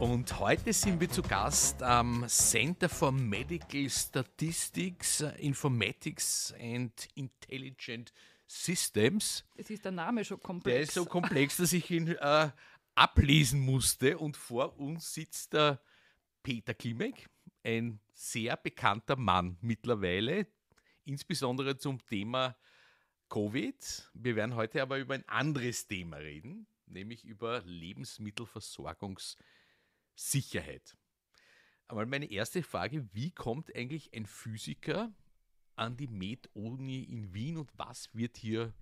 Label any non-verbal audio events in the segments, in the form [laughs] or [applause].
Und heute sind wir zu Gast am Center for Medical Statistics, Informatics and Intelligent Systems. Es ist der Name schon komplex. Der ist so komplex, dass ich ihn äh, ablesen musste. Und vor uns sitzt der Peter Klimek, ein sehr bekannter Mann mittlerweile, insbesondere zum Thema Covid. Wir werden heute aber über ein anderes Thema reden, nämlich über Lebensmittelversorgungs- Sicherheit. Aber meine erste Frage, wie kommt eigentlich ein Physiker an die Med-Uni in Wien und was wird hier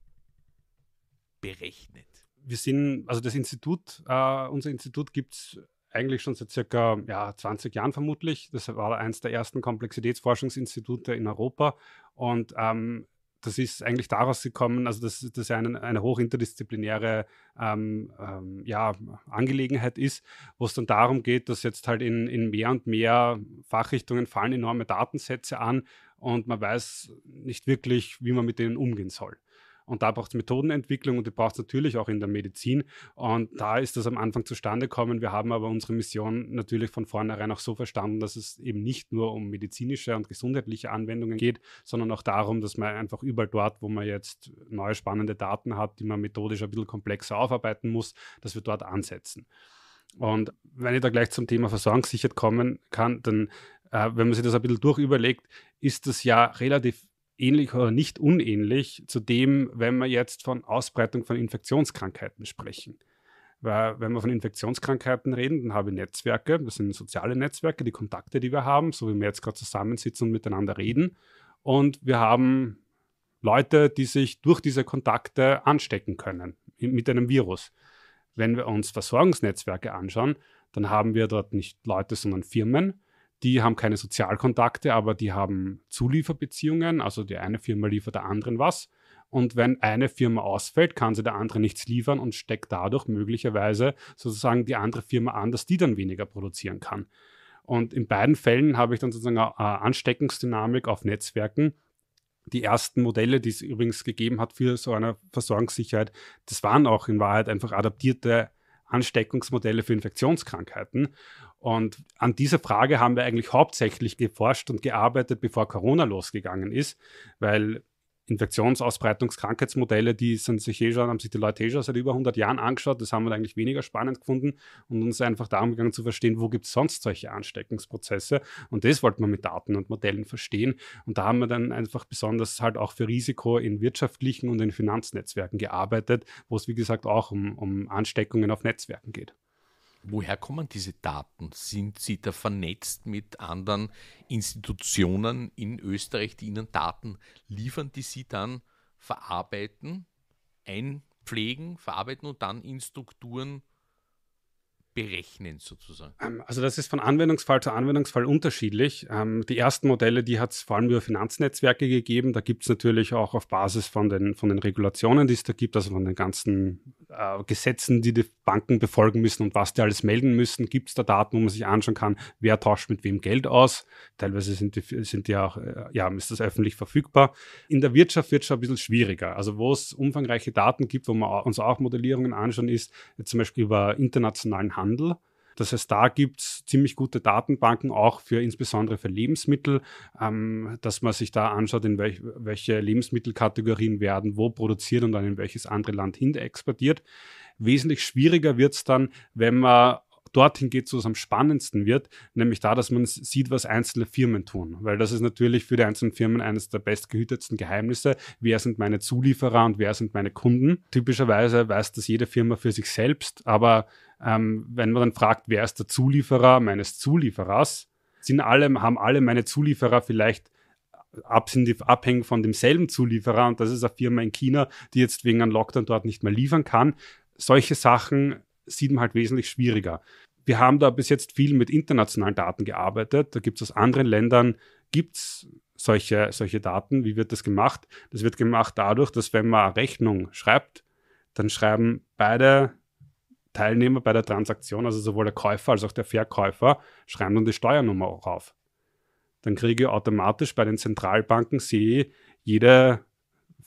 berechnet? Wir sind, also das Institut, äh, unser Institut gibt es eigentlich schon seit circa ja, 20 Jahren vermutlich. Das war eines der ersten Komplexitätsforschungsinstitute in Europa und ähm, das ist eigentlich daraus gekommen, also dass das eine, eine hochinterdisziplinäre ähm, ähm, ja, Angelegenheit ist, wo es dann darum geht, dass jetzt halt in, in mehr und mehr Fachrichtungen fallen enorme Datensätze an und man weiß nicht wirklich, wie man mit denen umgehen soll. Und da braucht es Methodenentwicklung und die braucht es natürlich auch in der Medizin. Und da ist das am Anfang zustande gekommen. Wir haben aber unsere Mission natürlich von vornherein auch so verstanden, dass es eben nicht nur um medizinische und gesundheitliche Anwendungen geht, sondern auch darum, dass man einfach überall dort, wo man jetzt neue spannende Daten hat, die man methodisch ein bisschen komplexer aufarbeiten muss, dass wir dort ansetzen. Und wenn ich da gleich zum Thema Versorgungssicherheit kommen kann, dann, äh, wenn man sich das ein bisschen durchüberlegt, ist das ja relativ ähnlich oder nicht unähnlich zu dem, wenn wir jetzt von Ausbreitung von Infektionskrankheiten sprechen. Weil wenn wir von Infektionskrankheiten reden, dann habe ich Netzwerke, das sind soziale Netzwerke, die Kontakte, die wir haben, so wie wir jetzt gerade zusammensitzen und miteinander reden. Und wir haben Leute, die sich durch diese Kontakte anstecken können mit einem Virus. Wenn wir uns Versorgungsnetzwerke anschauen, dann haben wir dort nicht Leute, sondern Firmen. Die haben keine Sozialkontakte, aber die haben Zulieferbeziehungen. Also die eine Firma liefert der anderen was. Und wenn eine Firma ausfällt, kann sie der andere nichts liefern und steckt dadurch möglicherweise sozusagen die andere Firma an, dass die dann weniger produzieren kann. Und in beiden Fällen habe ich dann sozusagen eine Ansteckungsdynamik auf Netzwerken. Die ersten Modelle, die es übrigens gegeben hat für so eine Versorgungssicherheit, das waren auch in Wahrheit einfach adaptierte Ansteckungsmodelle für Infektionskrankheiten. Und an dieser Frage haben wir eigentlich hauptsächlich geforscht und gearbeitet, bevor Corona losgegangen ist, weil Infektionsausbreitungskrankheitsmodelle, die sind sich eh schon, haben sich die Leute eh schon seit über 100 Jahren angeschaut. Das haben wir eigentlich weniger spannend gefunden und uns einfach darum gegangen zu verstehen, wo gibt es sonst solche Ansteckungsprozesse. Und das wollte man mit Daten und Modellen verstehen. Und da haben wir dann einfach besonders halt auch für Risiko in wirtschaftlichen und in Finanznetzwerken gearbeitet, wo es wie gesagt auch um, um Ansteckungen auf Netzwerken geht. Woher kommen diese Daten? Sind Sie da vernetzt mit anderen Institutionen in Österreich, die Ihnen Daten liefern, die Sie dann verarbeiten, einpflegen, verarbeiten und dann in Strukturen berechnen sozusagen? Ähm, also das ist von Anwendungsfall zu Anwendungsfall unterschiedlich. Ähm, die ersten Modelle, die hat es vor allem über Finanznetzwerke gegeben. Da gibt es natürlich auch auf Basis von den, von den Regulationen, die es da gibt, also von den ganzen äh, Gesetzen, die die Banken befolgen müssen und was die alles melden müssen, gibt es da Daten, wo man sich anschauen kann, wer tauscht mit wem Geld aus. Teilweise sind die, sind die auch, äh, ja, ist das öffentlich verfügbar. In der Wirtschaft wird es schon ein bisschen schwieriger. Also wo es umfangreiche Daten gibt, wo man uns auch Modellierungen anschauen ist, zum Beispiel über internationalen Handel Handel. Das heißt, da gibt es ziemlich gute Datenbanken, auch für insbesondere für Lebensmittel, ähm, dass man sich da anschaut, in welch, welche Lebensmittelkategorien werden wo produziert und dann in welches andere Land hin exportiert. Wesentlich schwieriger wird es dann, wenn man dorthin geht, wo es am spannendsten wird, nämlich da, dass man sieht, was einzelne Firmen tun. Weil das ist natürlich für die einzelnen Firmen eines der bestgehütetsten Geheimnisse. Wer sind meine Zulieferer und wer sind meine Kunden? Typischerweise weiß das jede Firma für sich selbst, aber ähm, wenn man dann fragt, wer ist der Zulieferer meines Zulieferers, sind alle, haben alle meine Zulieferer vielleicht abhängig von demselben Zulieferer und das ist eine Firma in China, die jetzt wegen einem Lockdown dort nicht mehr liefern kann. Solche Sachen Sieben halt wesentlich schwieriger. Wir haben da bis jetzt viel mit internationalen Daten gearbeitet. Da gibt es aus anderen Ländern gibt's solche, solche Daten. Wie wird das gemacht? Das wird gemacht dadurch, dass wenn man eine Rechnung schreibt, dann schreiben beide Teilnehmer bei der Transaktion, also sowohl der Käufer als auch der Verkäufer, schreiben dann die Steuernummer auch auf. Dann kriege ich automatisch bei den Zentralbanken sehe jede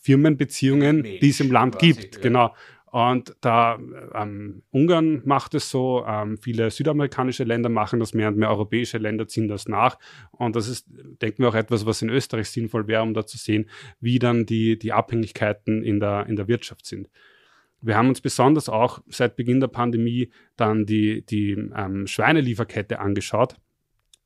Firmenbeziehungen, die es im Land gibt. Ich, ja. Genau. Und da äh, ähm, Ungarn macht es so, ähm, viele südamerikanische Länder machen das, mehr und mehr europäische Länder ziehen das nach. Und das ist, denken wir, auch etwas, was in Österreich sinnvoll wäre, um da zu sehen, wie dann die, die Abhängigkeiten in der, in der Wirtschaft sind. Wir haben uns besonders auch seit Beginn der Pandemie dann die, die ähm, Schweinelieferkette angeschaut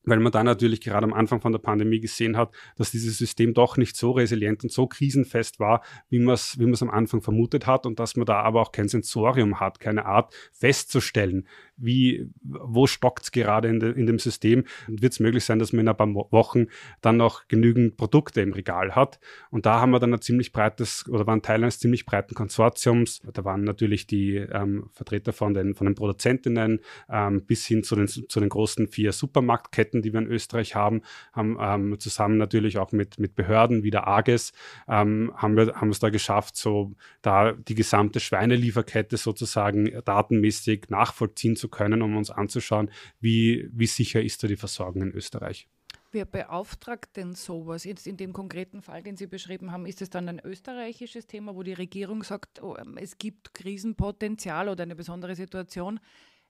weil man da natürlich gerade am Anfang von der Pandemie gesehen hat, dass dieses System doch nicht so resilient und so krisenfest war, wie man es wie am Anfang vermutet hat und dass man da aber auch kein Sensorium hat, keine Art festzustellen, wie, wo stockt es gerade in, de, in, dem System und wird es möglich sein, dass man in ein paar Wochen dann noch genügend Produkte im Regal hat. Und da haben wir dann ein ziemlich breites oder waren Teil eines ziemlich breiten Konsortiums. Da waren natürlich die ähm, Vertreter von den, von den Produzentinnen ähm, bis hin zu den, zu den großen vier Supermarktketten, die wir in Österreich haben, haben ähm, zusammen natürlich auch mit, mit Behörden wie der AGES ähm, haben wir haben es da geschafft, so da die gesamte Schweinelieferkette sozusagen datenmäßig nachvollziehen zu können, um uns anzuschauen, wie, wie sicher ist da die Versorgung in Österreich. Wer beauftragt denn sowas? Jetzt in dem konkreten Fall, den Sie beschrieben haben, ist es dann ein österreichisches Thema, wo die Regierung sagt, oh, ähm, es gibt Krisenpotenzial oder eine besondere Situation?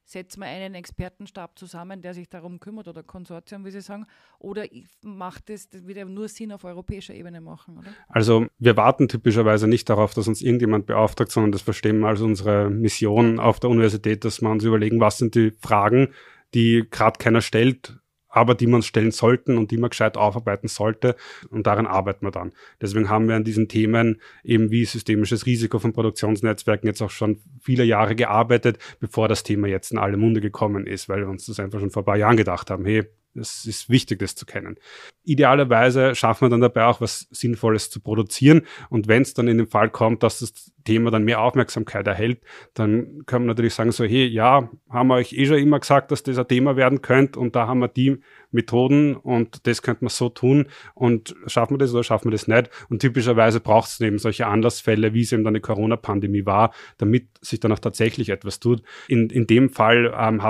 setze mir einen Expertenstab zusammen, der sich darum kümmert oder Konsortium, wie Sie sagen, oder macht es wieder nur Sinn auf europäischer Ebene machen, oder? Also wir warten typischerweise nicht darauf, dass uns irgendjemand beauftragt, sondern das verstehen wir als unsere Mission auf der Universität, dass wir uns überlegen, was sind die Fragen, die gerade keiner stellt aber die man stellen sollten und die man gescheit aufarbeiten sollte. Und daran arbeiten wir dann. Deswegen haben wir an diesen Themen eben wie systemisches Risiko von Produktionsnetzwerken jetzt auch schon viele Jahre gearbeitet, bevor das Thema jetzt in alle Munde gekommen ist, weil wir uns das einfach schon vor ein paar Jahren gedacht haben, hey, es ist wichtig, das zu kennen. Idealerweise schaffen wir dann dabei auch was Sinnvolles zu produzieren. Und wenn es dann in den Fall kommt, dass das Thema dann mehr Aufmerksamkeit erhält, dann kann man natürlich sagen so, hey, ja, haben wir euch eh schon immer gesagt, dass das ein Thema werden könnte und da haben wir die Methoden und das könnte man so tun und schaffen wir das oder schaffen wir das nicht? Und typischerweise braucht es eben solche Anlassfälle, wie es eben dann die Corona-Pandemie war, damit sich dann auch tatsächlich etwas tut. In, in dem Fall ähm,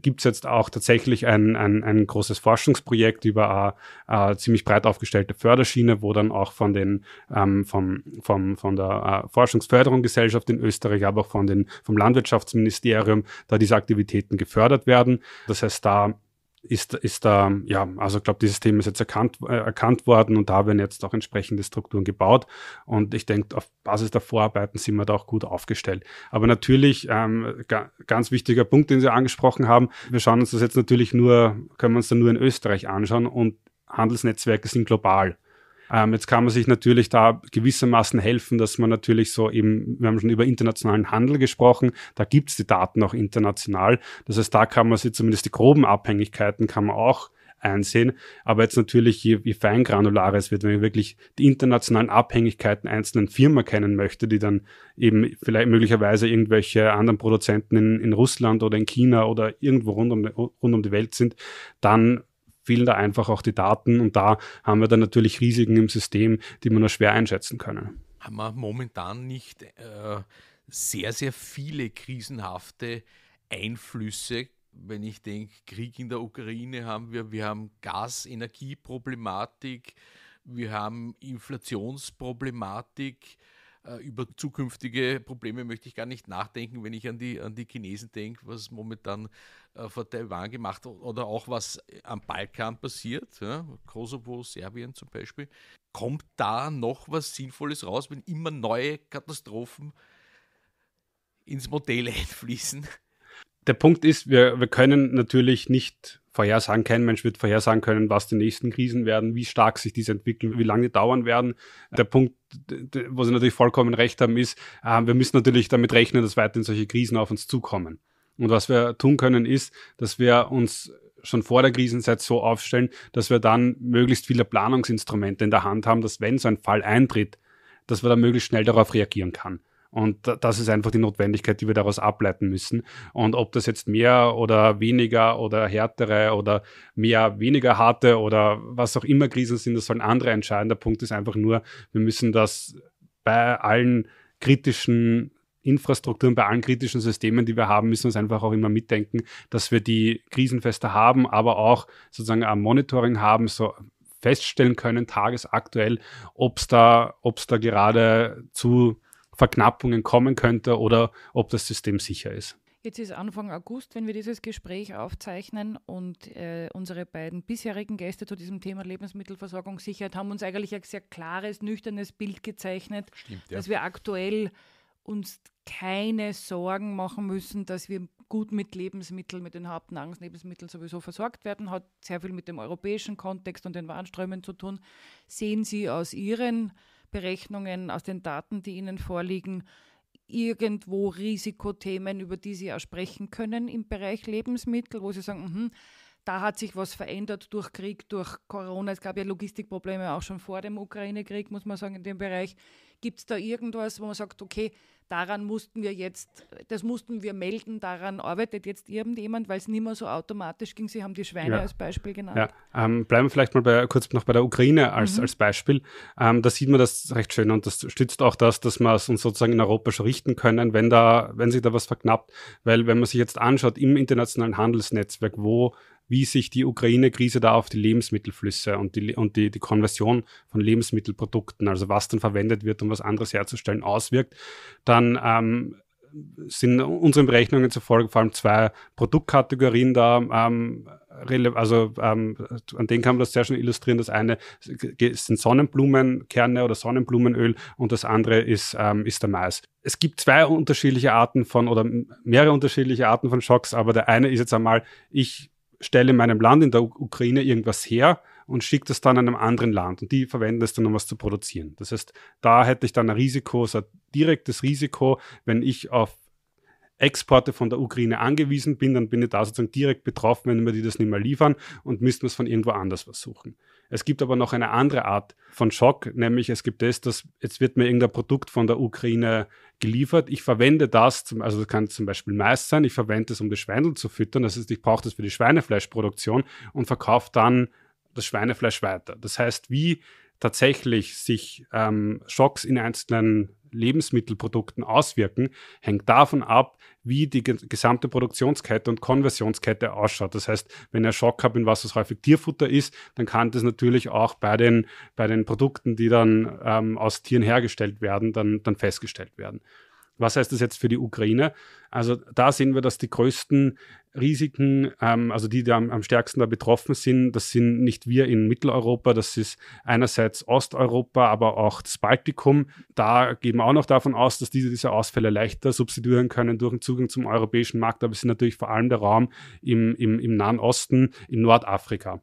gibt es jetzt auch tatsächlich ein, ein, ein großes Forschungsprojekt über eine, äh, ziemlich breit aufgestellte Förderschiene, wo dann auch von den ähm, vom, vom, von der äh, Forschungsförderungsgesellschaft in Österreich, aber auch von den, vom Landwirtschaftsministerium da diese Aktivitäten gefördert werden. Das heißt, da ist, ist da, ja, also ich glaube, dieses Thema ist jetzt erkannt, äh, erkannt worden und da werden jetzt auch entsprechende Strukturen gebaut. Und ich denke, auf Basis der Vorarbeiten sind wir da auch gut aufgestellt. Aber natürlich, ähm, ga, ganz wichtiger Punkt, den Sie angesprochen haben, wir schauen uns das jetzt natürlich nur, können wir uns dann nur in Österreich anschauen und Handelsnetzwerke sind global. Ähm, jetzt kann man sich natürlich da gewissermaßen helfen, dass man natürlich so eben, wir haben schon über internationalen Handel gesprochen, da gibt es die Daten auch international. Das heißt, da kann man sich zumindest die groben Abhängigkeiten kann man auch einsehen. Aber jetzt natürlich, je, je feingranularer es wird, wenn ich wirklich die internationalen Abhängigkeiten einzelnen Firmen kennen möchte, die dann eben vielleicht möglicherweise irgendwelche anderen Produzenten in, in Russland oder in China oder irgendwo rund um, rund um die Welt sind, dann fehlen da einfach auch die Daten und da haben wir dann natürlich Risiken im System, die man nur schwer einschätzen können. Haben wir momentan nicht äh, sehr, sehr viele krisenhafte Einflüsse, wenn ich denke, Krieg in der Ukraine haben wir, wir haben Gasenergieproblematik, wir haben Inflationsproblematik, äh, über zukünftige Probleme möchte ich gar nicht nachdenken, wenn ich an die, an die Chinesen denke, was momentan äh, vor Taiwan gemacht oder auch was äh, am Balkan passiert, ja, Kosovo, Serbien zum Beispiel. Kommt da noch was Sinnvolles raus, wenn immer neue Katastrophen ins Modell [laughs] einfließen? Der Punkt ist, wir, wir können natürlich nicht vorhersagen, kein Mensch wird vorhersagen können, was die nächsten Krisen werden, wie stark sich diese entwickeln, wie lange die dauern werden. Der Punkt, wo Sie natürlich vollkommen recht haben, ist, äh, wir müssen natürlich damit rechnen, dass weiterhin solche Krisen auf uns zukommen. Und was wir tun können, ist, dass wir uns schon vor der Krisenzeit so aufstellen, dass wir dann möglichst viele Planungsinstrumente in der Hand haben, dass wenn so ein Fall eintritt, dass wir dann möglichst schnell darauf reagieren kann. Und das ist einfach die Notwendigkeit, die wir daraus ableiten müssen. Und ob das jetzt mehr oder weniger oder härtere oder mehr, weniger harte oder was auch immer Krisen sind, das sollen andere entscheiden. Der Punkt ist einfach nur, wir müssen das bei allen kritischen Infrastrukturen, bei allen kritischen Systemen, die wir haben, müssen wir uns einfach auch immer mitdenken, dass wir die krisenfester haben, aber auch sozusagen ein Monitoring haben, so feststellen können, tagesaktuell, ob es da, da gerade zu Verknappungen kommen könnte oder ob das System sicher ist. Jetzt ist Anfang August, wenn wir dieses Gespräch aufzeichnen und äh, unsere beiden bisherigen Gäste zu diesem Thema Lebensmittelversorgung Sicherheit haben uns eigentlich ein sehr klares, nüchternes Bild gezeichnet, Stimmt, ja. dass wir aktuell uns keine Sorgen machen müssen, dass wir gut mit Lebensmitteln, mit den Hauptnahrungsmitteln sowieso versorgt werden. Hat sehr viel mit dem europäischen Kontext und den Warnströmen zu tun. Sehen Sie aus Ihren Berechnungen, aus den Daten, die Ihnen vorliegen, irgendwo Risikothemen, über die Sie auch sprechen können im Bereich Lebensmittel, wo Sie sagen, mh, da hat sich was verändert durch Krieg, durch Corona. Es gab ja Logistikprobleme auch schon vor dem Ukraine-Krieg, muss man sagen, in dem Bereich. Gibt es da irgendwas, wo man sagt, okay, daran mussten wir jetzt, das mussten wir melden, daran arbeitet jetzt irgendjemand, weil es nicht mehr so automatisch ging. Sie haben die Schweine ja. als Beispiel genannt. Ja. Ähm, bleiben wir vielleicht mal bei, kurz noch bei der Ukraine als, mhm. als Beispiel. Ähm, da sieht man das recht schön und das stützt auch das, dass wir es uns sozusagen in Europa schon richten können, wenn da, wenn sich da was verknappt. Weil wenn man sich jetzt anschaut im internationalen Handelsnetzwerk, wo wie sich die Ukraine-Krise da auf die Lebensmittelflüsse und, die, und die, die Konversion von Lebensmittelprodukten, also was dann verwendet wird, um was anderes herzustellen, auswirkt, dann ähm, sind unseren Berechnungen zufolge vor allem zwei Produktkategorien da, ähm, also ähm, an denen kann man das sehr schön illustrieren. Das eine sind Sonnenblumenkerne oder Sonnenblumenöl und das andere ist, ähm, ist der Mais. Es gibt zwei unterschiedliche Arten von oder mehrere unterschiedliche Arten von Schocks, aber der eine ist jetzt einmal, ich stelle in meinem Land, in der Ukraine, irgendwas her und schicke das dann einem anderen Land und die verwenden es dann, um was zu produzieren. Das heißt, da hätte ich dann ein Risiko, so ein direktes Risiko, wenn ich auf Exporte von der Ukraine angewiesen bin, dann bin ich da sozusagen direkt betroffen, wenn wir die das nicht mehr liefern und müssten es von irgendwo anders versuchen. Es gibt aber noch eine andere Art von Schock, nämlich es gibt das, dass jetzt wird mir irgendein Produkt von der Ukraine geliefert. Ich verwende das, zum, also das kann zum Beispiel Mais sein, ich verwende es, um die Schweindel zu füttern. Das heißt, ich brauche das für die Schweinefleischproduktion und verkaufe dann das Schweinefleisch weiter. Das heißt, wie tatsächlich sich ähm, Schocks in einzelnen Lebensmittelprodukten auswirken, hängt davon ab, wie die gesamte Produktionskette und Konversionskette ausschaut. Das heißt, wenn ihr Schock habt, in was es häufig Tierfutter ist, dann kann das natürlich auch bei den, bei den Produkten, die dann ähm, aus Tieren hergestellt werden, dann, dann festgestellt werden. Was heißt das jetzt für die Ukraine? Also da sehen wir, dass die größten Risiken, ähm, also die, die am, am, stärksten da betroffen sind, das sind nicht wir in Mitteleuropa, das ist einerseits Osteuropa, aber auch das Baltikum. Da gehen wir auch noch davon aus, dass diese, diese Ausfälle leichter substituieren können durch den Zugang zum europäischen Markt, aber es sind natürlich vor allem der Raum im, im, im Nahen Osten, in Nordafrika.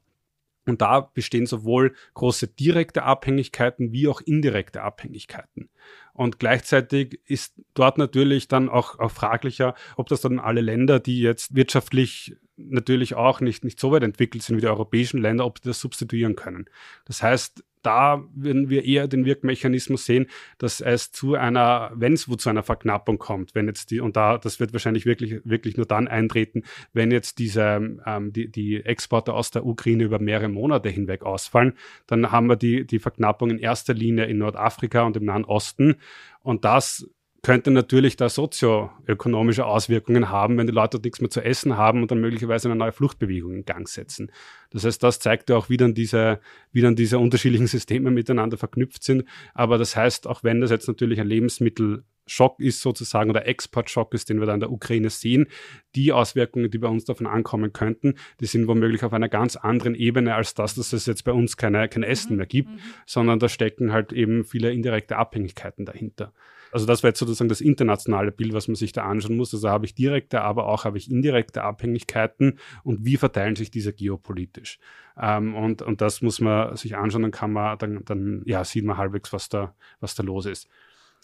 Und da bestehen sowohl große direkte Abhängigkeiten wie auch indirekte Abhängigkeiten. Und gleichzeitig ist dort natürlich dann auch, auch fraglicher, ob das dann alle Länder, die jetzt wirtschaftlich natürlich auch nicht, nicht so weit entwickelt sind wie die europäischen Länder, ob die das substituieren können. Das heißt, da würden wir eher den Wirkmechanismus sehen, dass es zu einer, wenn es wo zu einer Verknappung kommt, wenn jetzt die, und da, das wird wahrscheinlich wirklich, wirklich nur dann eintreten, wenn jetzt diese, ähm, die, die Exporte aus der Ukraine über mehrere Monate hinweg ausfallen, dann haben wir die, die Verknappung in erster Linie in Nordafrika und im Nahen Osten. Und das könnte natürlich da sozioökonomische Auswirkungen haben, wenn die Leute nichts mehr zu essen haben und dann möglicherweise eine neue Fluchtbewegung in Gang setzen. Das heißt, das zeigt ja auch, wie dann, diese, wie dann diese unterschiedlichen Systeme miteinander verknüpft sind. Aber das heißt, auch wenn das jetzt natürlich ein Lebensmittelschock ist sozusagen oder Exportschock ist, den wir da in der Ukraine sehen, die Auswirkungen, die bei uns davon ankommen könnten, die sind womöglich auf einer ganz anderen Ebene als das, dass es jetzt bei uns keine, kein Essen mhm. mehr gibt, mhm. sondern da stecken halt eben viele indirekte Abhängigkeiten dahinter. Also das wäre jetzt sozusagen das internationale Bild, was man sich da anschauen muss. Also habe ich direkte, aber auch habe ich indirekte Abhängigkeiten und wie verteilen sich diese geopolitisch? Ähm, und, und das muss man sich anschauen, dann kann man, dann, dann ja, sieht man halbwegs, was da, was da los ist.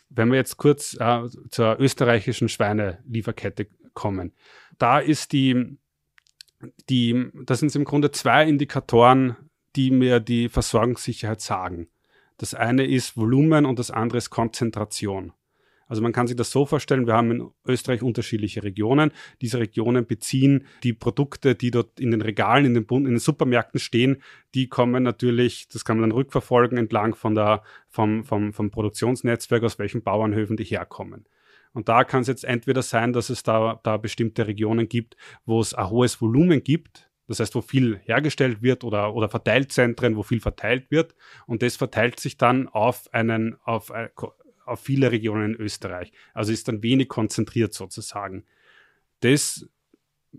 Wenn wir jetzt kurz äh, zur österreichischen Schweinelieferkette kommen, da ist die, die, das sind im Grunde zwei Indikatoren, die mir die Versorgungssicherheit sagen. Das eine ist Volumen und das andere ist Konzentration. Also man kann sich das so vorstellen, wir haben in Österreich unterschiedliche Regionen. Diese Regionen beziehen die Produkte, die dort in den Regalen, in den, Bund, in den Supermärkten stehen. Die kommen natürlich, das kann man dann rückverfolgen, entlang von der, vom, vom, vom Produktionsnetzwerk, aus welchen Bauernhöfen die herkommen. Und da kann es jetzt entweder sein, dass es da, da bestimmte Regionen gibt, wo es ein hohes Volumen gibt, das heißt, wo viel hergestellt wird oder, oder Verteiltzentren, wo viel verteilt wird. Und das verteilt sich dann auf einen, auf äh, auf viele Regionen in Österreich. Also ist dann wenig konzentriert sozusagen. Das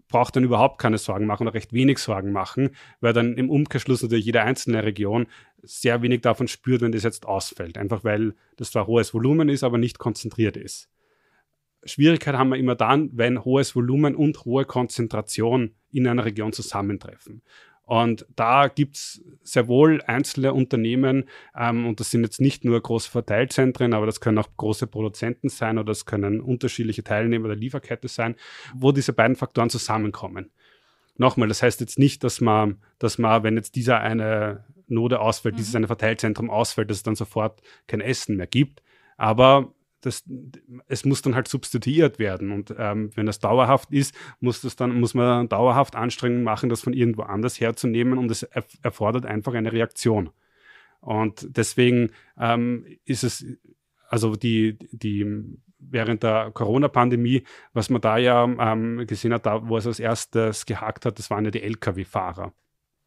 braucht dann überhaupt keine Sorgen machen oder recht wenig Sorgen machen, weil dann im Umkehrschluss natürlich jede einzelne Region sehr wenig davon spürt, wenn das jetzt ausfällt. Einfach weil das zwar hohes Volumen ist, aber nicht konzentriert ist. Schwierigkeit haben wir immer dann, wenn hohes Volumen und hohe Konzentration in einer Region zusammentreffen. Und da gibt es sehr wohl einzelne Unternehmen, ähm, und das sind jetzt nicht nur große Verteilzentren, aber das können auch große Produzenten sein oder das können unterschiedliche Teilnehmer der Lieferkette sein, wo diese beiden Faktoren zusammenkommen. Nochmal, das heißt jetzt nicht, dass man, dass man, wenn jetzt dieser eine Node ausfällt, mhm. dieses eine Verteilzentrum ausfällt, dass es dann sofort kein Essen mehr gibt. Aber das, es muss dann halt substituiert werden. Und ähm, wenn das dauerhaft ist, muss, das dann, muss man dauerhaft Anstrengungen machen, das von irgendwo anders herzunehmen. Und es erfordert einfach eine Reaktion. Und deswegen ähm, ist es, also die, die während der Corona-Pandemie, was man da ja ähm, gesehen hat, da, wo es als erstes gehakt hat, das waren ja die Lkw-Fahrer.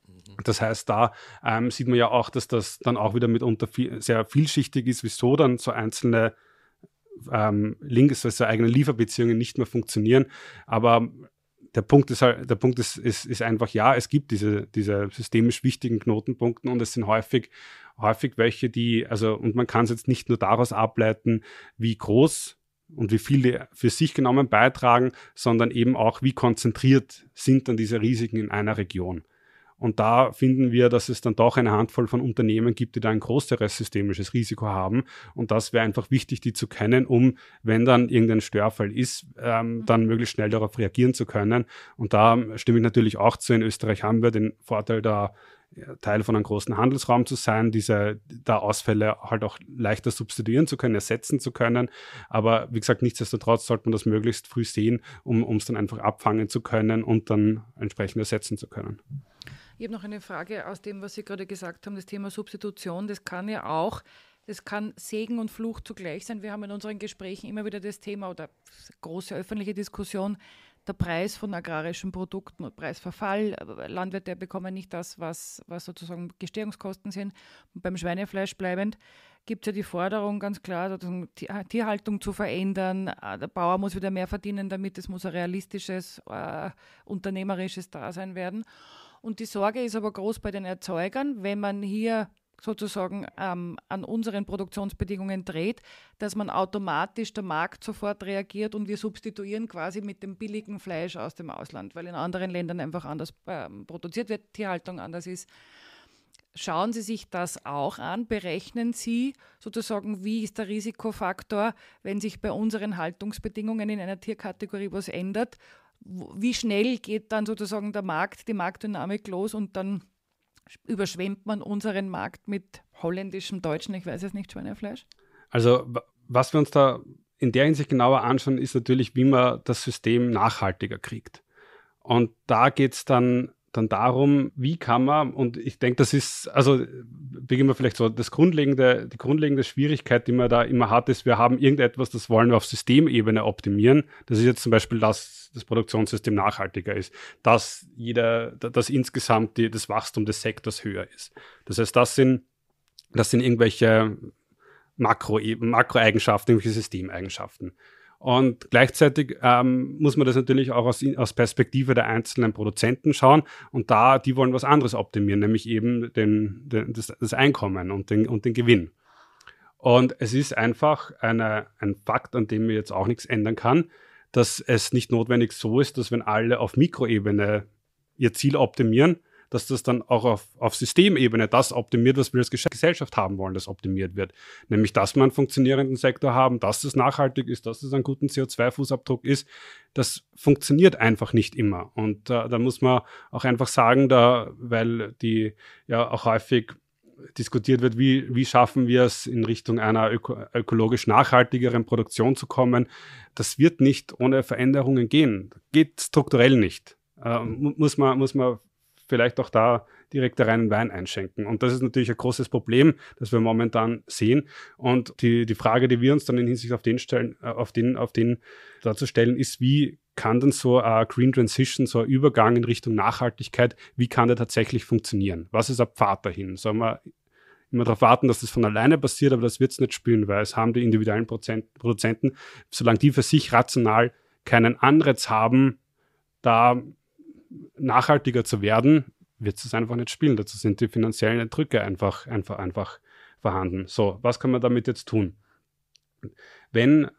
Mhm. Das heißt, da ähm, sieht man ja auch, dass das dann auch wieder mitunter viel, sehr vielschichtig ist, wieso dann so einzelne ähm, Link ist, eigene Lieferbeziehungen nicht mehr funktionieren. Aber der Punkt ist halt, der Punkt ist, ist, ist einfach, ja, es gibt diese, diese systemisch wichtigen Knotenpunkte und es sind häufig, häufig welche, die, also, und man kann es jetzt nicht nur daraus ableiten, wie groß und wie viele für sich genommen beitragen, sondern eben auch, wie konzentriert sind dann diese Risiken in einer Region. Und da finden wir, dass es dann doch eine Handvoll von Unternehmen gibt, die da ein größeres systemisches Risiko haben. Und das wäre einfach wichtig, die zu kennen, um, wenn dann irgendein Störfall ist, ähm, mhm. dann möglichst schnell darauf reagieren zu können. Und da stimme ich natürlich auch zu. In Österreich haben wir den Vorteil, da Teil von einem großen Handelsraum zu sein, diese da Ausfälle halt auch leichter substituieren zu können, ersetzen zu können. Aber wie gesagt, nichtsdestotrotz sollte man das möglichst früh sehen, um es dann einfach abfangen zu können und dann entsprechend ersetzen zu können. Ich habe noch eine Frage aus dem, was Sie gerade gesagt haben, das Thema Substitution. Das kann ja auch, das kann Segen und Fluch zugleich sein. Wir haben in unseren Gesprächen immer wieder das Thema oder große öffentliche Diskussion, der Preis von agrarischen Produkten, Preisverfall. Landwirte bekommen nicht das, was, was sozusagen Gestehungskosten sind. Und beim Schweinefleisch bleibend gibt es ja die Forderung ganz klar, Tierhaltung zu verändern. Ah, der Bauer muss wieder mehr verdienen damit. Es muss ein realistisches, äh, unternehmerisches Dasein werden. Und die Sorge ist aber groß bei den Erzeugern, wenn man hier sozusagen ähm, an unseren Produktionsbedingungen dreht, dass man automatisch der Markt sofort reagiert und wir substituieren quasi mit dem billigen Fleisch aus dem Ausland, weil in anderen Ländern einfach anders ähm, produziert wird, Tierhaltung anders ist. Schauen Sie sich das auch an, berechnen Sie sozusagen, wie ist der Risikofaktor, wenn sich bei unseren Haltungsbedingungen in einer Tierkategorie was ändert wie schnell geht dann sozusagen der Markt, die Marktdynamik los und dann überschwemmt man unseren Markt mit holländischem, deutschen, ich weiß es nicht, Schweinefleisch? Also was wir uns da in der Hinsicht genauer anschauen, ist natürlich, wie man das System nachhaltiger kriegt. Und da geht es dann dann darum, wie kann man, und ich denke, das ist, also beginnen wir vielleicht so, das grundlegende, die grundlegende Schwierigkeit, die man da immer hat, ist, wir haben irgendetwas, das wollen wir auf Systemebene optimieren. Das ist jetzt zum Beispiel, dass das Produktionssystem nachhaltiger ist, dass jeder, dass insgesamt die, das Wachstum des Sektors höher ist. Das heißt, das sind, das sind irgendwelche Makro, Makroeigenschaften, irgendwelche Systemeigenschaften. Und gleichzeitig ähm, muss man das natürlich auch aus, aus, Perspektive der einzelnen Produzenten schauen. Und da, die wollen was anderes optimieren, nämlich eben den, den, das, das, Einkommen und den, und den Gewinn. Und es ist einfach eine, ein Fakt, an dem man jetzt auch nichts ändern kann, dass es nicht notwendig so ist, dass wenn alle auf Mikroebene ihr Ziel optimieren, dass das dann auch auf, auf Systemebene das optimiert, was wir als Gesellschaft haben wollen, das optimiert wird. Nämlich, dass wir einen funktionierenden Sektor haben, dass es nachhaltig ist, dass es einen guten CO2-Fußabdruck ist. Das funktioniert einfach nicht immer. Und äh, da muss man auch einfach sagen, da, weil die ja auch häufig diskutiert wird, wie, wie schaffen wir es, in Richtung einer öko ökologisch nachhaltigeren Produktion zu kommen. Das wird nicht ohne Veränderungen gehen. Geht strukturell nicht. Äh, muss, man, muss man vielleicht auch da direkt reinen Wein einschenken. Und das ist natürlich ein großes Problem, das wir momentan sehen. Und die, die Frage, die wir uns dann in Hinsicht auf den stellen, äh, auf den, auf den dazu stellen, ist, wie kann denn so eine Green Transition, so ein Übergang in Richtung Nachhaltigkeit, wie kann der tatsächlich funktionieren? Was ist ein Pfad dahin? Sollen wir immer darauf warten, dass das von alleine passiert, aber das wird es nicht spüren, weil es haben die individuellen Prozent, Produzenten, solange die für sich rational keinen Anreiz haben, da nachhaltiger zu werden, wird es einfach nicht spielen. Dazu sind die finanziellen Drücke einfach, einfach, einfach vorhanden. So, was kann man damit jetzt tun? Wenn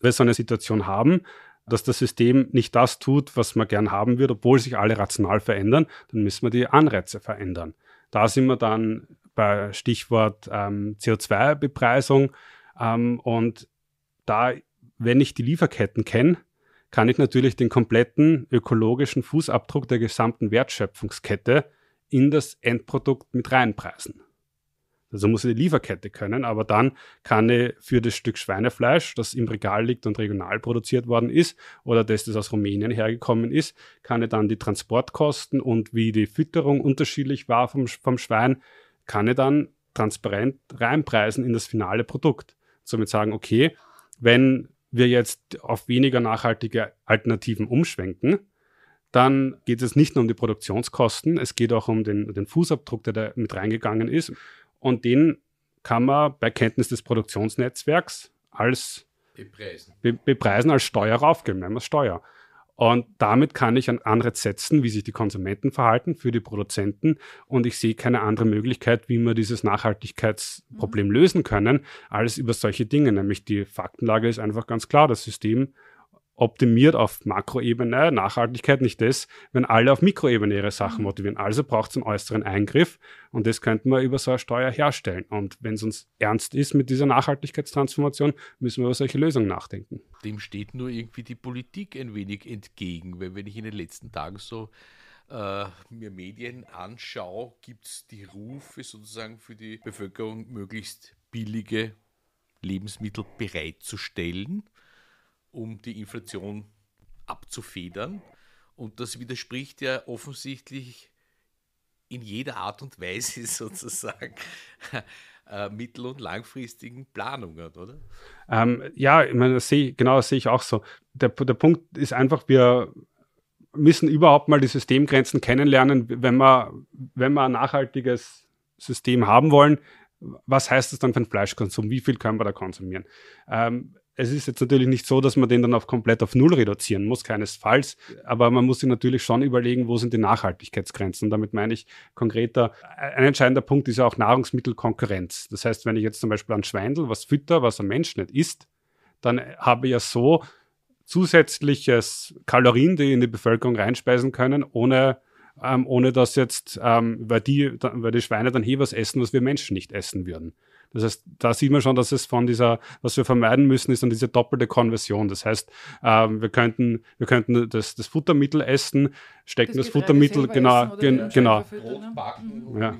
wir so eine Situation haben, dass das System nicht das tut, was man gern haben würde, obwohl sich alle rational verändern, dann müssen wir die Anreize verändern. Da sind wir dann bei Stichwort ähm, CO2-Bepreisung ähm, und da, wenn ich die Lieferketten kenne, kann ich natürlich den kompletten ökologischen Fußabdruck der gesamten Wertschöpfungskette in das Endprodukt mit reinpreisen. Also muss ich die Lieferkette können, aber dann kann ich für das Stück Schweinefleisch, das im Regal liegt und regional produziert worden ist oder das, das aus Rumänien hergekommen ist, kann ich dann die Transportkosten und wie die Fütterung unterschiedlich war vom, vom Schwein, kann ich dann transparent reinpreisen in das finale Produkt. Somit sagen, okay, wenn wir jetzt auf weniger nachhaltige Alternativen umschwenken, dann geht es nicht nur um die Produktionskosten, es geht auch um den, den Fußabdruck, der da mit reingegangen ist. Und den kann man bei Kenntnis des Produktionsnetzwerks als bepreisen, be, bepreisen als Steuer raufgeben, nennen wir es Steuer. Und damit kann ich einen Anreiz setzen, wie sich die Konsumenten verhalten für die Produzenten. Und ich sehe keine andere Möglichkeit, wie wir dieses Nachhaltigkeitsproblem mhm. lösen können, als über solche Dinge. Nämlich die Faktenlage ist einfach ganz klar. Das System optimiert auf Makroebene, Nachhaltigkeit nicht das, wenn alle auf Mikroebene ihre Sachen mhm. motivieren. Also braucht es einen äußeren Eingriff und das könnten wir über so eine Steuer herstellen. Und wenn es uns ernst ist mit dieser Nachhaltigkeitstransformation, müssen wir über solche Lösungen nachdenken. Dem steht nur irgendwie die Politik ein wenig entgegen, weil wenn ich in den letzten Tagen so äh, mir Medien anschaue, gibt es die Rufe sozusagen für die Bevölkerung möglichst billige Lebensmittel bereitzustellen um die Inflation abzufedern. Und das widerspricht ja offensichtlich in jeder Art und Weise [laughs] sozusagen äh, mittel- und langfristigen Planungen, oder? Ähm, ja, ich meine, das sehe, genau das sehe ich auch so. Der, der Punkt ist einfach, wir müssen überhaupt mal die Systemgrenzen kennenlernen, wenn wir, wenn wir ein nachhaltiges System haben wollen. Was heißt das dann für den Fleischkonsum? Wie viel können wir da konsumieren? Ähm, es ist jetzt natürlich nicht so, dass man den dann auf komplett auf Null reduzieren muss, keinesfalls. Aber man muss sich natürlich schon überlegen, wo sind die Nachhaltigkeitsgrenzen. Und damit meine ich konkreter, ein entscheidender Punkt ist ja auch Nahrungsmittelkonkurrenz. Das heißt, wenn ich jetzt zum Beispiel an Schweindel was fütter, was ein Mensch nicht isst, dann habe ich ja so zusätzliches Kalorien, die in die Bevölkerung reinspeisen können, ohne ähm, ohne dass jetzt, ähm, weil, die, weil die Schweine dann hier eh was essen, was wir Menschen nicht essen würden. Das heißt, da sieht man schon, dass es von dieser, was wir vermeiden müssen, ist dann diese doppelte Konversion. Das heißt, ähm, wir könnten, wir könnten das, das Futtermittel essen, stecken das, das Futtermittel, genau, gen, genau. Ne? Backen, mhm. ja.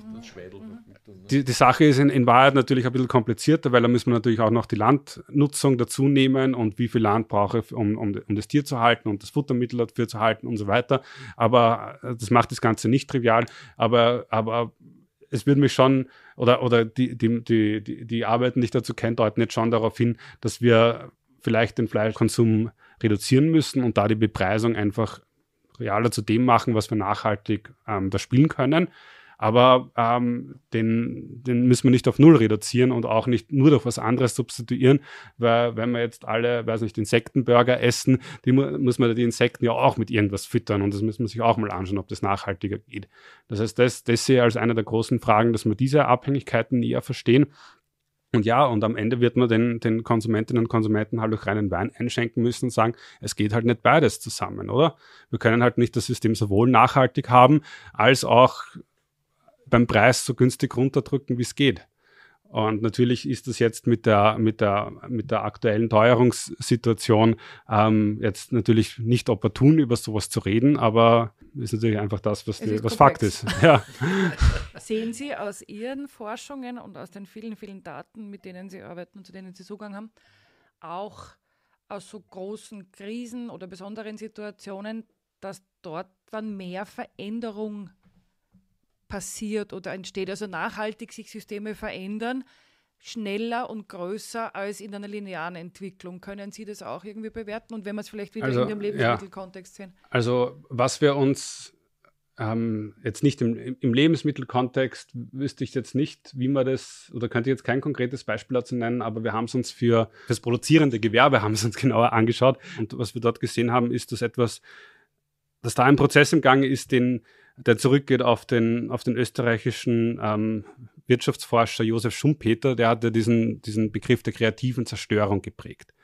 die, die Sache ist in, in, Wahrheit natürlich ein bisschen komplizierter, weil da müssen wir natürlich auch noch die Landnutzung dazu nehmen und wie viel Land brauche ich, um, um, um das Tier zu halten und das Futtermittel dafür zu halten und so weiter. Aber äh, das macht das Ganze nicht trivial. Aber, aber es würde mich schon, oder, oder die, die, die, die Arbeiten, die ich dazu kenne, deuten jetzt schon darauf hin, dass wir vielleicht den Fleischkonsum reduzieren müssen und da die Bepreisung einfach realer zu dem machen, was wir nachhaltig ähm, da spielen können aber ähm, den, den müssen wir nicht auf Null reduzieren und auch nicht nur durch was anderes substituieren, weil wenn wir jetzt alle, weiß nicht, Insektenburger essen, die mu muss man die Insekten ja auch mit irgendwas füttern und das muss man sich auch mal anschauen, ob das nachhaltiger geht. Das heißt, das, das sehe ich als eine der großen Fragen, dass wir diese Abhängigkeiten näher verstehen. Und ja, und am Ende wird man den, den Konsumentinnen und Konsumenten halt durch reinen Wein einschenken müssen und sagen, es geht halt nicht beides zusammen, oder? Wir können halt nicht das System sowohl nachhaltig haben, als auch beim Preis so günstig runterdrücken, wie es geht. Und natürlich ist das jetzt mit der, mit der, mit der aktuellen Teuerungssituation ähm, jetzt natürlich nicht opportun, über sowas zu reden, aber ist natürlich einfach das, was, die, was Fakt ist. [laughs] Ja. Sehen Sie aus Ihren Forschungen und aus den vielen, vielen Daten, mit denen Sie arbeiten und zu denen Sie Zugang haben, auch aus so großen Krisen oder besonderen Situationen, dass dort dann mehr Veränderung passiert oder entsteht. Also nachhaltig sich Systeme verändern, schneller und größer als in einer linearen Entwicklung. Können Sie das auch irgendwie bewerten? Und wenn wir es vielleicht wieder also, in dem Lebensmittelkontext ja. sehen. Also was wir uns ähm, jetzt nicht im, im, Lebensmittelkontext, wüsste ich jetzt nicht, wie man das, oder könnte ich jetzt kein konkretes Beispiel dazu nennen, aber wir haben es uns für das produzierende Gewerbe [laughs] haben es uns genauer angeschaut. Und was wir dort gesehen haben, ist, dass etwas, dass da ein Prozess im Gange ist, den der zurückgeht auf den, auf den österreichischen ähm, Wirtschaftsforscher Josef Schumpeter, der hatte diesen, diesen Begriff der kreativen Zerstörung geprägt.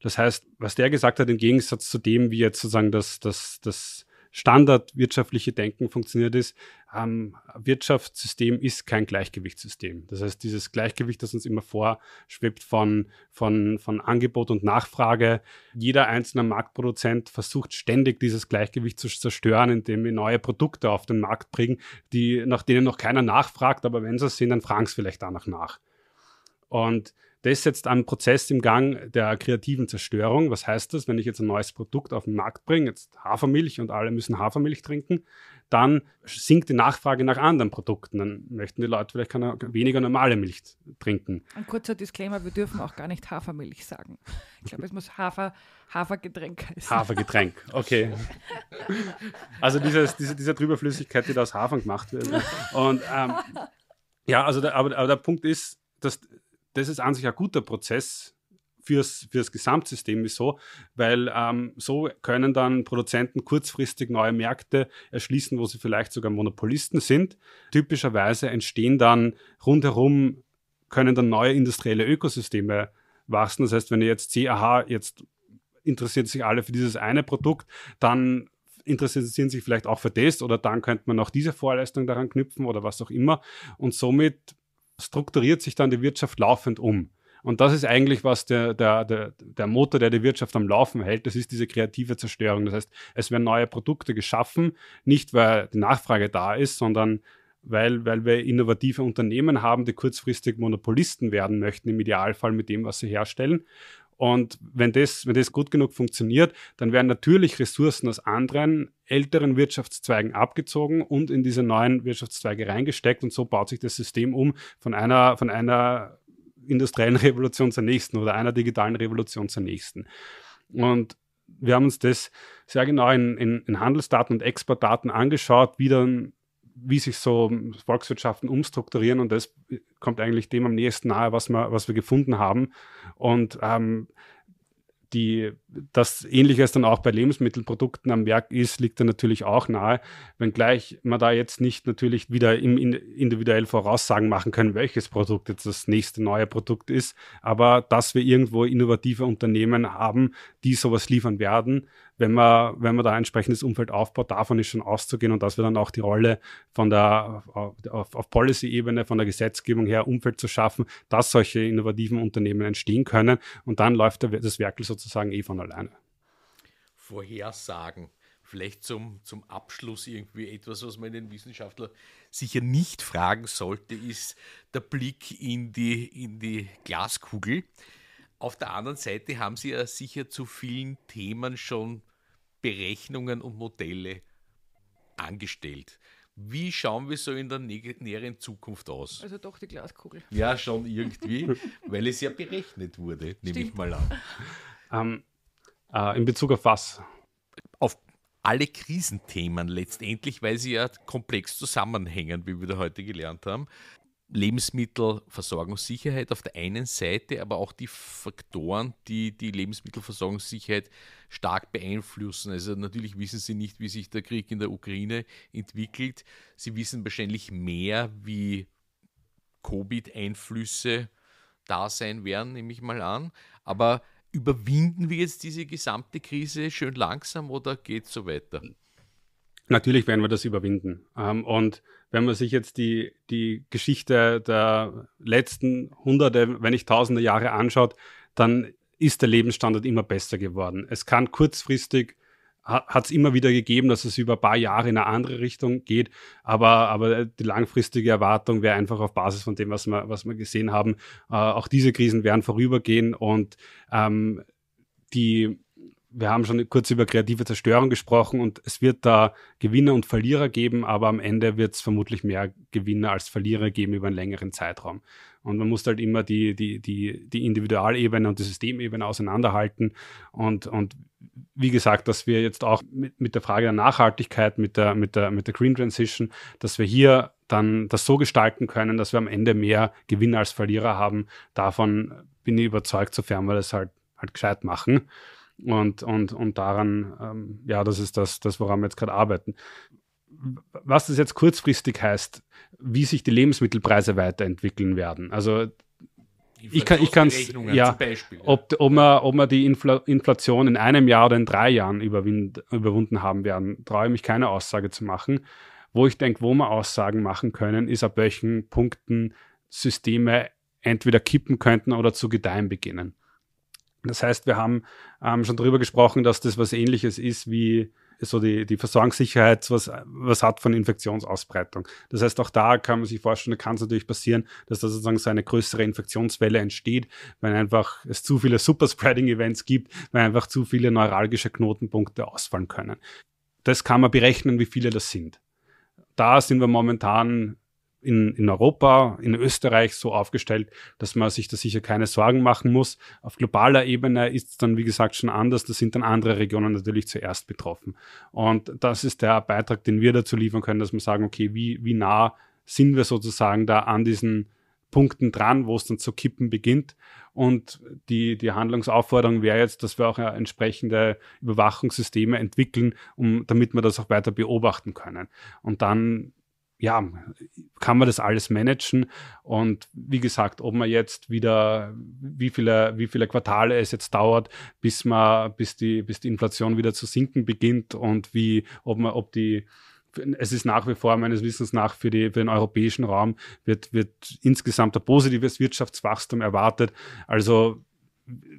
Das heißt, was der gesagt hat, im Gegensatz zu dem, wie jetzt sozusagen das, das, das standardwirtschaftliche Denken funktioniert, ist, ähm, Wirtschaftssystem ist kein Gleichgewichtssystem. Das heißt, dieses Gleichgewicht, das uns immer vorschwebt von, von, von Angebot und Nachfrage, jeder einzelne Marktproduzent versucht ständig dieses Gleichgewicht zu zerstören, indem wir neue Produkte auf den Markt bringen, die, nach denen noch keiner nachfragt, aber wenn sie es sind, dann fragen sie vielleicht danach nach. Und das setzt einen Prozess im Gang der kreativen Zerstörung. Was heißt das, wenn ich jetzt ein neues Produkt auf den Markt bringe, jetzt Hafermilch und alle müssen Hafermilch trinken, dann sinkt die Nachfrage nach anderen Produkten. Dann möchten die Leute vielleicht keine, weniger normale Milch trinken. Ein kurzer Disclaimer, wir dürfen auch gar nicht Hafermilch sagen. Ich glaube, es muss Hafer, Hafergetränk heißen. Hafergetränk, okay. Also dieses, diese, diese Trüberflüssigkeit, die da aus Hafern gemacht wird. Und ähm, ja, also der, aber, aber der Punkt ist, dass das ist an sich ein guter Prozess, fürs, fürs Gesamtsystem wieso? weil ähm, so können dann Produzenten kurzfristig neue Märkte erschließen, wo sie vielleicht sogar Monopolisten sind. Typischerweise entstehen dann rundherum, können dann neue industrielle Ökosysteme wachsen. Das heißt, wenn ihr jetzt CAH, jetzt interessiert sich alle für dieses eine Produkt, dann interessieren sich vielleicht auch für das oder dann könnte man auch diese Vorleistung daran knüpfen oder was auch immer. Und somit strukturiert sich dann die Wirtschaft laufend um. Und das ist eigentlich, was der, der, der, der Motor, der die Wirtschaft am Laufen hält, das ist diese kreative Zerstörung. Das heißt, es werden neue Produkte geschaffen, nicht weil die Nachfrage da ist, sondern weil, weil wir innovative Unternehmen haben, die kurzfristig Monopolisten werden möchten, im Idealfall mit dem, was sie herstellen. Und wenn das, wenn das gut genug funktioniert, dann werden natürlich Ressourcen aus anderen älteren Wirtschaftszweigen abgezogen und in diese neuen Wirtschaftszweige reingesteckt. Und so baut sich das System um von einer, von einer industriellen Revolution zur nächsten oder einer digitalen Revolution zur nächsten. Und wir haben uns das sehr genau in, in, in Handelsdaten und Exportdaten angeschaut, wie dann wie sich so Volkswirtschaften umstrukturieren und das kommt eigentlich dem am nächsten nahe, was wir, was wir gefunden haben. Und ähm, die, dass ähnliches dann auch bei Lebensmittelprodukten am Werk ist, liegt dann natürlich auch nahe, wenngleich man da jetzt nicht natürlich wieder im, in, individuell Voraussagen machen können, welches Produkt jetzt das nächste neue Produkt ist, aber dass wir irgendwo innovative Unternehmen haben, die sowas liefern werden, wenn man, wenn man da ein entsprechendes Umfeld aufbaut, davon ist schon auszugehen und dass wir dann auch die Rolle von der, auf, auf Policy-Ebene, von der Gesetzgebung her, Umfeld zu schaffen, dass solche innovativen Unternehmen entstehen können. Und dann läuft das Werkel sozusagen eh von alleine. Vorhersagen. Vielleicht zum, zum Abschluss irgendwie etwas, was man den Wissenschaftler sicher nicht fragen sollte, ist der Blick in die, in die Glaskugel. Auf der anderen Seite haben sie ja sicher zu vielen Themen schon Berechnungen und Modelle angestellt. Wie schauen wir so in der näheren Zukunft aus? Also doch die Glaskugel. Ja, schon irgendwie, [laughs] weil es ja berechnet wurde, nehme ich mal an. Ähm, äh, in Bezug auf was? Auf alle Krisenthemen letztendlich, weil sie ja komplex zusammenhängen, wie wir da heute gelernt haben. Lebensmittelversorgungssicherheit auf der einen Seite, aber auch die Faktoren, die die Lebensmittelversorgungssicherheit stark beeinflussen. Also natürlich wissen sie nicht, wie sich der Krieg in der Ukraine entwickelt. Sie wissen wahrscheinlich mehr, wie Covid-Einflüsse da sein werden, nehme ich mal an. Aber überwinden wir jetzt diese gesamte Krise schön langsam oder geht es so weiter? Natürlich werden wir das überwinden. Ähm, und wenn man sich jetzt die, die Geschichte der letzten Hunderte, wenn nicht Tausende Jahre anschaut, dann ist der Lebensstandard immer besser geworden. Es kann kurzfristig, hat es immer wieder gegeben, dass es über ein paar Jahre in eine andere Richtung geht, aber, aber die langfristige Erwartung wäre einfach auf Basis von dem, was wir, was wir gesehen haben, äh, auch diese Krisen werden vorübergehen und ähm, die wir haben schon kurz über kreative Zerstörung gesprochen und es wird da Gewinner und Verlierer geben, aber am Ende wird es vermutlich mehr Gewinner als Verlierer geben über einen längeren Zeitraum. Und man muss halt immer die, die, die, die Individualebene und die Systemebene auseinanderhalten. Und, und wie gesagt, dass wir jetzt auch mit, mit der Frage der Nachhaltigkeit, mit der, mit, der, mit der Green Transition, dass wir hier dann das so gestalten können, dass wir am Ende mehr Gewinner als Verlierer haben. Davon bin ich überzeugt, sofern wir das halt, halt gescheit machen. Und, und, und daran, ähm, ja, das ist das, das, woran wir jetzt gerade arbeiten. Was das jetzt kurzfristig heißt, wie sich die Lebensmittelpreise weiterentwickeln werden. Also ich kann, ich kann's, ja, Beispiel, Ob, ob, wir, ob wir die Infl Inflation in einem Jahr oder in drei Jahren überwunden haben werden, traue ich mich keine Aussage zu machen. Wo ich denke, wo wir Aussagen machen können, ist ab welchen Punkten Systeme entweder kippen könnten oder zu gedeihen beginnen. Das heißt, wir haben ähm, schon darüber gesprochen, dass das was ähnliches ist wie so die, die Versorgungssicherheit, was, was hat von Infektionsausbreitung. Das heißt, auch da kann man sich vorstellen, da kann es natürlich passieren, dass da sozusagen so eine größere Infektionswelle entsteht, wenn einfach es zu viele Superspreading-Events gibt, weil einfach zu viele neuralgische Knotenpunkte ausfallen können. Das kann man berechnen, wie viele das sind. Da sind wir momentan in, in Europa, in Österreich so aufgestellt, dass man sich da sicher keine Sorgen machen muss. Auf globaler Ebene ist es dann, wie gesagt, schon anders. Da sind dann andere Regionen natürlich zuerst betroffen. Und das ist der Beitrag, den wir dazu liefern können, dass wir sagen, okay, wie, wie nah sind wir sozusagen da an diesen Punkten dran, wo es dann zu kippen beginnt. Und die, die Handlungsaufforderung wäre jetzt, dass wir auch äh, entsprechende Überwachungssysteme entwickeln, um, damit wir das auch weiter beobachten können. Und dann ja, kann man das alles managen? Und wie gesagt, ob man jetzt wieder, wie viele, wie viele Quartale es jetzt dauert, bis man, bis die, bis die Inflation wieder zu sinken beginnt und wie, ob man, ob die, es ist nach wie vor meines Wissens nach für, die, für den europäischen Raum wird, wird insgesamt ein positives Wirtschaftswachstum erwartet. Also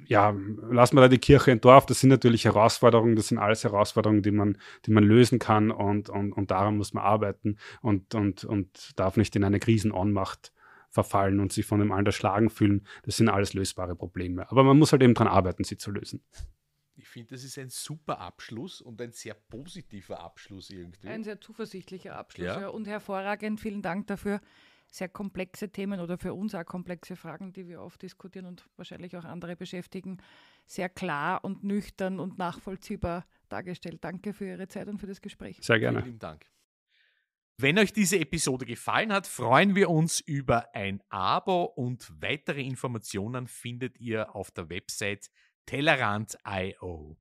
ja, lassen wir da die Kirche im Dorf. Das sind natürlich Herausforderungen, das sind alles Herausforderungen, die man, die man lösen kann und, und, und daran muss man arbeiten und, und, und darf nicht in eine Krisenonmacht verfallen und sich von dem anderen erschlagen fühlen. Das sind alles lösbare Probleme. Aber man muss halt eben daran arbeiten, sie zu lösen. Ich finde, das ist ein super Abschluss und ein sehr positiver Abschluss irgendwie. Ein sehr zuversichtlicher Abschluss ja. Ja, und hervorragend. Vielen Dank dafür sehr komplexe Themen oder für uns auch komplexe Fragen, die wir oft diskutieren und wahrscheinlich auch andere beschäftigen, sehr klar und nüchtern und nachvollziehbar dargestellt. Danke für Ihre Zeit und für das Gespräch. Sehr gerne. Vielen Dank. Wenn euch diese Episode gefallen hat, freuen wir uns über ein Abo und weitere Informationen findet ihr auf der Website Tellerant.io.